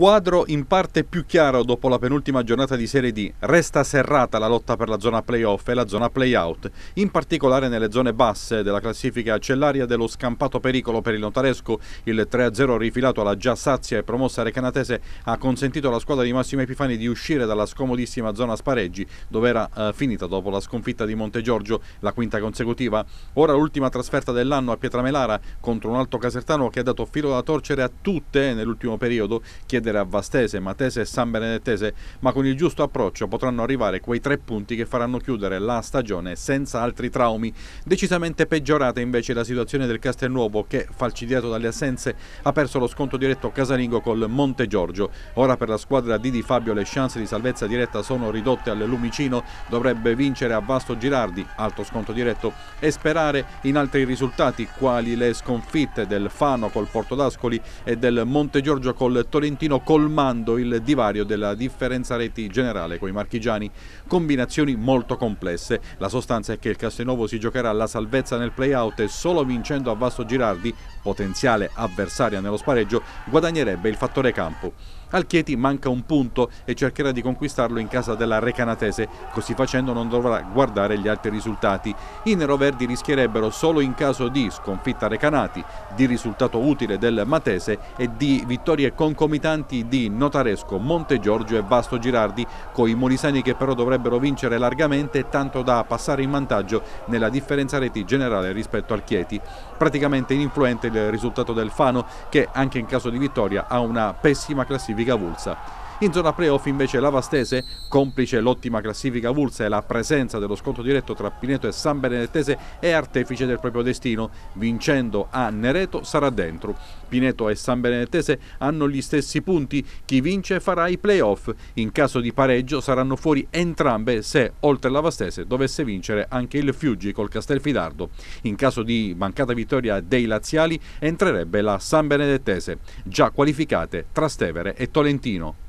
quadro in parte più chiaro dopo la penultima giornata di Serie D. Resta serrata la lotta per la zona playoff e la zona playout, in particolare nelle zone basse della classifica cellaria dello scampato pericolo per il notaresco. Il 3-0 rifilato alla già sazia e promossa recanatese ha consentito alla squadra di Massimo Epifani di uscire dalla scomodissima zona spareggi, dove era eh, finita dopo la sconfitta di Monte Giorgio, la quinta consecutiva. Ora l'ultima trasferta dell'anno a Pietramelara contro un alto casertano che ha dato filo da torcere a tutte nell'ultimo periodo, chiede chiedere a Vastese, Matese e San Benedettese, ma con il giusto approccio potranno arrivare quei tre punti che faranno chiudere la stagione senza altri traumi. Decisamente peggiorata invece la situazione del Castelnuovo che, falcidiato dalle assenze, ha perso lo sconto diretto casalingo col Monte Giorgio. Ora per la squadra di Di Fabio le chance di salvezza diretta sono ridotte al Lumicino, dovrebbe vincere a Vasto Girardi, alto sconto diretto, e sperare in altri risultati quali le sconfitte del Fano col Portodascoli e del Monte Giorgio col Tolentino Trentino colmando il divario della differenza reti generale con i marchigiani. Combinazioni molto complesse. La sostanza è che il Castelnuovo si giocherà alla salvezza nel play-out e solo vincendo a Vasto Girardi, potenziale avversaria nello spareggio, guadagnerebbe il fattore campo. Al Chieti manca un punto e cercherà di conquistarlo in casa della Recanatese, così facendo non dovrà guardare gli altri risultati. I neroverdi rischierebbero solo in caso di sconfitta Recanati, di risultato utile del Matese e di vittorie concomitanti avanti di Notaresco, Montegiorgio e Vasto Girardi, coi molisani che però dovrebbero vincere largamente tanto da passare in vantaggio nella differenza reti generale rispetto al Chieti. Praticamente ininfluente il risultato del Fano che anche in caso di vittoria ha una pessima classifica avulsa. In zona playoff invece l'Avastese, complice l'ottima classifica Vulsa e la presenza dello scontro diretto tra Pineto e San Benedettese, è artefice del proprio destino. Vincendo a Nereto sarà dentro. Pineto e San Benedettese hanno gli stessi punti, chi vince farà i playoff. In caso di pareggio saranno fuori entrambe se, oltre l'Avastese, dovesse vincere anche il Fiuggi col Castelfidardo. In caso di mancata vittoria dei laziali entrerebbe la San Benedettese, già qualificate Trastevere e Tolentino.